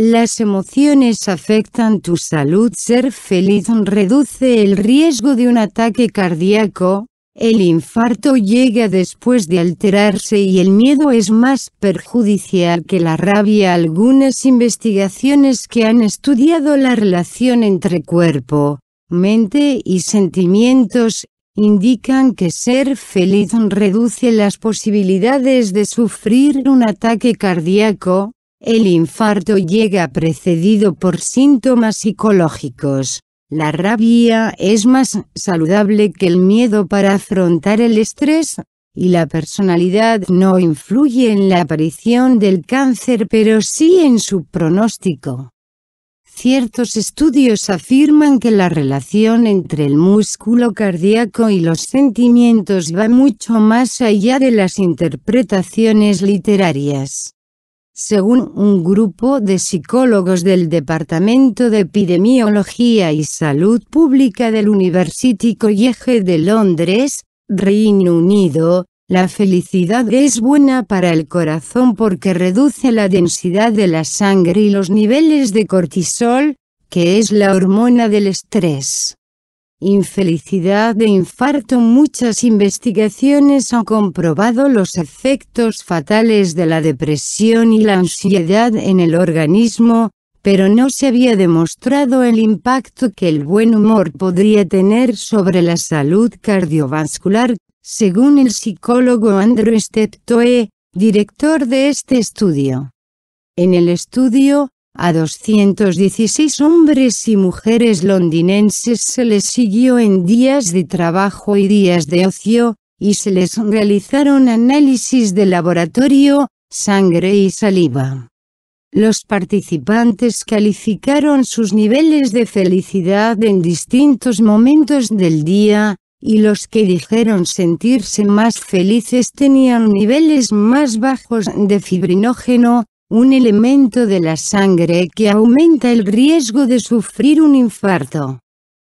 Las emociones afectan tu salud. Ser feliz reduce el riesgo de un ataque cardíaco. El infarto llega después de alterarse y el miedo es más perjudicial que la rabia. Algunas investigaciones que han estudiado la relación entre cuerpo, mente y sentimientos indican que ser feliz reduce las posibilidades de sufrir un ataque cardíaco. El infarto llega precedido por síntomas psicológicos. La rabia es más saludable que el miedo para afrontar el estrés, y la personalidad no influye en la aparición del cáncer pero sí en su pronóstico. Ciertos estudios afirman que la relación entre el músculo cardíaco y los sentimientos va mucho más allá de las interpretaciones literarias según un grupo de psicólogos del Departamento de Epidemiología y Salud Pública del University College de Londres, Reino Unido, la felicidad es buena para el corazón porque reduce la densidad de la sangre y los niveles de cortisol, que es la hormona del estrés infelicidad de infarto muchas investigaciones han comprobado los efectos fatales de la depresión y la ansiedad en el organismo, pero no se había demostrado el impacto que el buen humor podría tener sobre la salud cardiovascular, según el psicólogo Andrew Steptoe, director de este estudio. En el estudio, a 216 hombres y mujeres londinenses se les siguió en días de trabajo y días de ocio, y se les realizaron análisis de laboratorio, sangre y saliva. Los participantes calificaron sus niveles de felicidad en distintos momentos del día, y los que dijeron sentirse más felices tenían niveles más bajos de fibrinógeno, un elemento de la sangre que aumenta el riesgo de sufrir un infarto.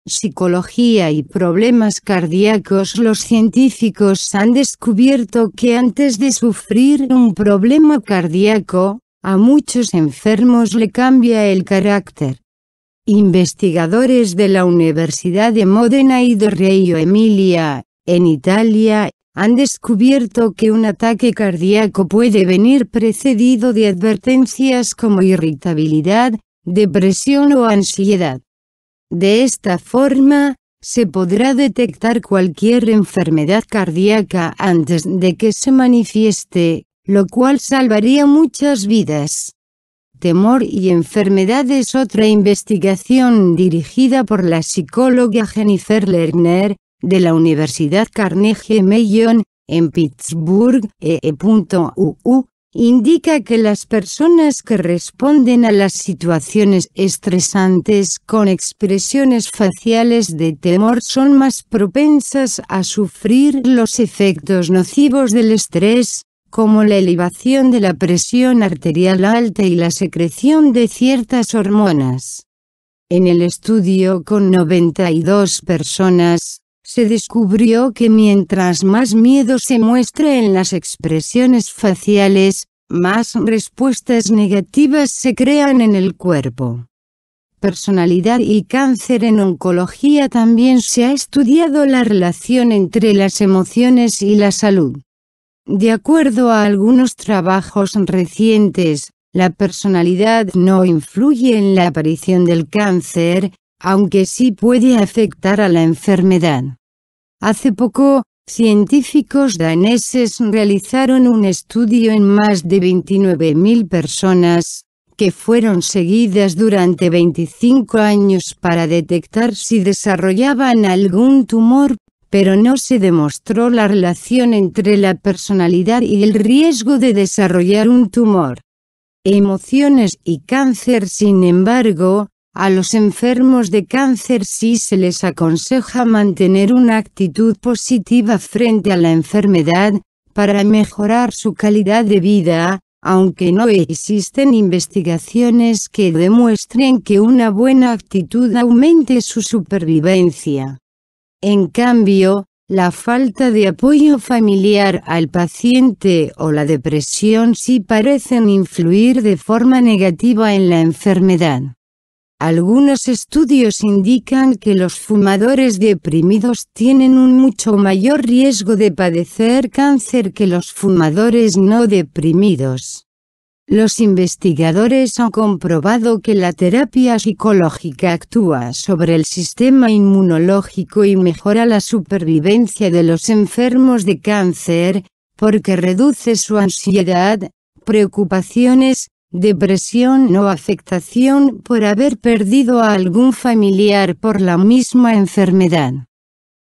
Psicología y problemas cardíacos Los científicos han descubierto que antes de sufrir un problema cardíaco, a muchos enfermos le cambia el carácter. Investigadores de la Universidad de Módena y de Reggio Emilia, en Italia, han descubierto que un ataque cardíaco puede venir precedido de advertencias como irritabilidad, depresión o ansiedad. De esta forma, se podrá detectar cualquier enfermedad cardíaca antes de que se manifieste, lo cual salvaría muchas vidas. Temor y enfermedad es otra investigación dirigida por la psicóloga Jennifer Lerner, de la Universidad Carnegie Mellon, en Pittsburgh, EE.UU, indica que las personas que responden a las situaciones estresantes con expresiones faciales de temor son más propensas a sufrir los efectos nocivos del estrés, como la elevación de la presión arterial alta y la secreción de ciertas hormonas. En el estudio con 92 personas, se descubrió que mientras más miedo se muestra en las expresiones faciales, más respuestas negativas se crean en el cuerpo. Personalidad y cáncer en oncología también se ha estudiado la relación entre las emociones y la salud. De acuerdo a algunos trabajos recientes, la personalidad no influye en la aparición del cáncer, aunque sí puede afectar a la enfermedad. Hace poco, científicos daneses realizaron un estudio en más de 29.000 personas, que fueron seguidas durante 25 años para detectar si desarrollaban algún tumor, pero no se demostró la relación entre la personalidad y el riesgo de desarrollar un tumor. Emociones y cáncer, sin embargo, a los enfermos de cáncer sí se les aconseja mantener una actitud positiva frente a la enfermedad, para mejorar su calidad de vida, aunque no existen investigaciones que demuestren que una buena actitud aumente su supervivencia. En cambio, la falta de apoyo familiar al paciente o la depresión sí parecen influir de forma negativa en la enfermedad. Algunos estudios indican que los fumadores deprimidos tienen un mucho mayor riesgo de padecer cáncer que los fumadores no deprimidos. Los investigadores han comprobado que la terapia psicológica actúa sobre el sistema inmunológico y mejora la supervivencia de los enfermos de cáncer, porque reduce su ansiedad, preocupaciones, depresión o afectación por haber perdido a algún familiar por la misma enfermedad.